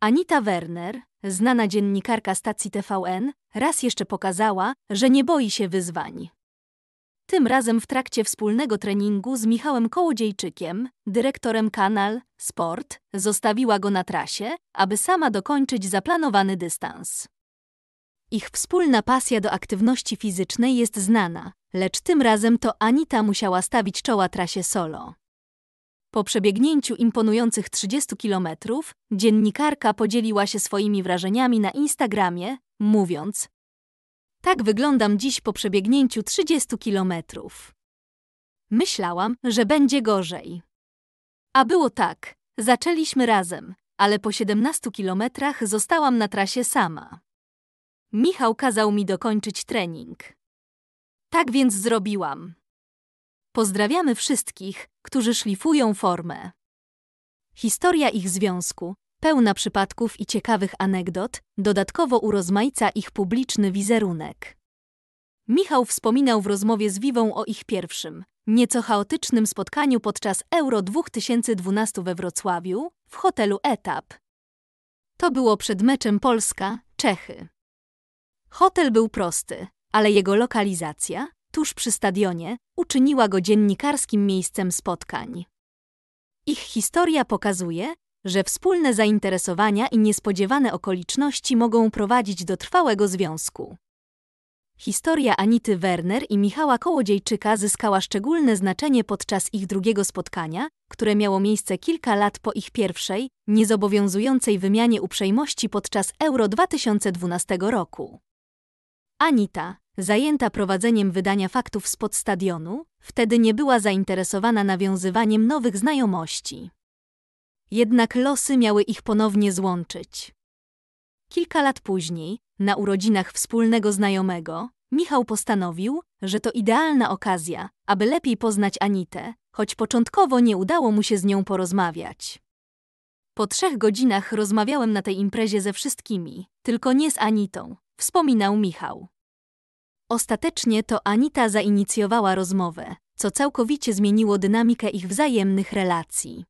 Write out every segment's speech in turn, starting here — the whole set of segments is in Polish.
Anita Werner, znana dziennikarka stacji TVN, raz jeszcze pokazała, że nie boi się wyzwań. Tym razem w trakcie wspólnego treningu z Michałem Kołodziejczykiem, dyrektorem Kanal Sport, zostawiła go na trasie, aby sama dokończyć zaplanowany dystans. Ich wspólna pasja do aktywności fizycznej jest znana, lecz tym razem to Anita musiała stawić czoła trasie solo. Po przebiegnięciu imponujących 30 kilometrów, dziennikarka podzieliła się swoimi wrażeniami na Instagramie, mówiąc: Tak wyglądam dziś po przebiegnięciu 30 kilometrów. Myślałam, że będzie gorzej. A było tak. Zaczęliśmy razem, ale po 17 kilometrach zostałam na trasie sama. Michał kazał mi dokończyć trening. Tak więc zrobiłam. Pozdrawiamy wszystkich, którzy szlifują formę. Historia ich związku, pełna przypadków i ciekawych anegdot, dodatkowo urozmaica ich publiczny wizerunek. Michał wspominał w rozmowie z Wiwą o ich pierwszym, nieco chaotycznym spotkaniu podczas Euro 2012 we Wrocławiu, w hotelu Etap. To było przed meczem Polska-Czechy. Hotel był prosty, ale jego lokalizacja, tuż przy stadionie, uczyniła go dziennikarskim miejscem spotkań. Ich historia pokazuje, że wspólne zainteresowania i niespodziewane okoliczności mogą prowadzić do trwałego związku. Historia Anity Werner i Michała Kołodziejczyka zyskała szczególne znaczenie podczas ich drugiego spotkania, które miało miejsce kilka lat po ich pierwszej, niezobowiązującej wymianie uprzejmości podczas Euro 2012 roku. Anita, zajęta prowadzeniem wydania faktów spod stadionu, wtedy nie była zainteresowana nawiązywaniem nowych znajomości. Jednak losy miały ich ponownie złączyć. Kilka lat później, na urodzinach wspólnego znajomego, Michał postanowił, że to idealna okazja, aby lepiej poznać Anitę, choć początkowo nie udało mu się z nią porozmawiać. Po trzech godzinach rozmawiałem na tej imprezie ze wszystkimi, tylko nie z Anitą, wspominał Michał. Ostatecznie to Anita zainicjowała rozmowę, co całkowicie zmieniło dynamikę ich wzajemnych relacji.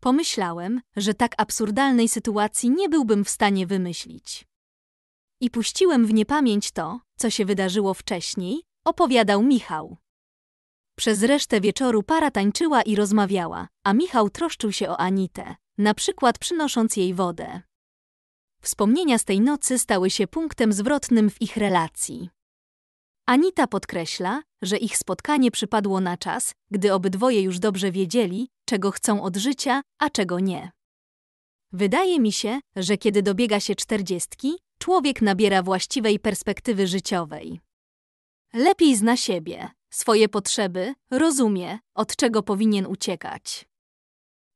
Pomyślałem, że tak absurdalnej sytuacji nie byłbym w stanie wymyślić. I puściłem w niepamięć to, co się wydarzyło wcześniej, opowiadał Michał. Przez resztę wieczoru para tańczyła i rozmawiała, a Michał troszczył się o Anitę, na przykład przynosząc jej wodę. Wspomnienia z tej nocy stały się punktem zwrotnym w ich relacji. Anita podkreśla, że ich spotkanie przypadło na czas, gdy obydwoje już dobrze wiedzieli, czego chcą od życia, a czego nie. Wydaje mi się, że kiedy dobiega się czterdziestki, człowiek nabiera właściwej perspektywy życiowej. Lepiej zna siebie, swoje potrzeby, rozumie, od czego powinien uciekać.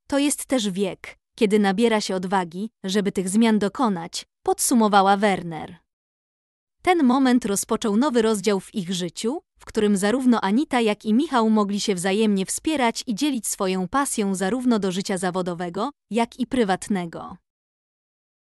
To jest też wiek, kiedy nabiera się odwagi, żeby tych zmian dokonać, podsumowała Werner. Ten moment rozpoczął nowy rozdział w ich życiu, w którym zarówno Anita, jak i Michał mogli się wzajemnie wspierać i dzielić swoją pasją zarówno do życia zawodowego, jak i prywatnego.